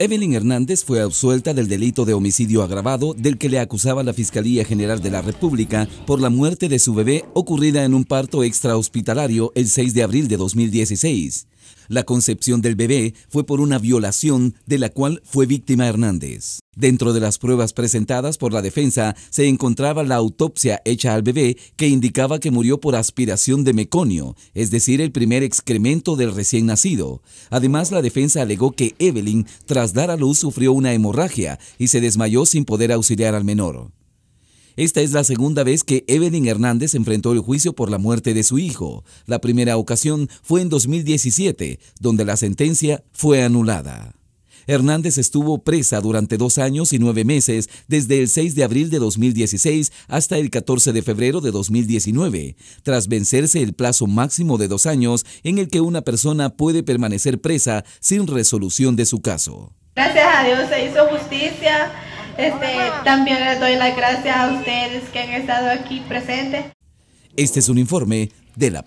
Evelyn Hernández fue absuelta del delito de homicidio agravado del que le acusaba la Fiscalía General de la República por la muerte de su bebé ocurrida en un parto extrahospitalario el 6 de abril de 2016. La concepción del bebé fue por una violación de la cual fue víctima Hernández. Dentro de las pruebas presentadas por la defensa se encontraba la autopsia hecha al bebé que indicaba que murió por aspiración de meconio, es decir, el primer excremento del recién nacido. Además, la defensa alegó que Evelyn, tras dar a luz, sufrió una hemorragia y se desmayó sin poder auxiliar al menor. Esta es la segunda vez que Evelyn Hernández enfrentó el juicio por la muerte de su hijo. La primera ocasión fue en 2017, donde la sentencia fue anulada. Hernández estuvo presa durante dos años y nueve meses, desde el 6 de abril de 2016 hasta el 14 de febrero de 2019, tras vencerse el plazo máximo de dos años en el que una persona puede permanecer presa sin resolución de su caso. Gracias a Dios se hizo justicia este, también les doy las gracias a ustedes que han estado aquí presentes. Este es un informe de la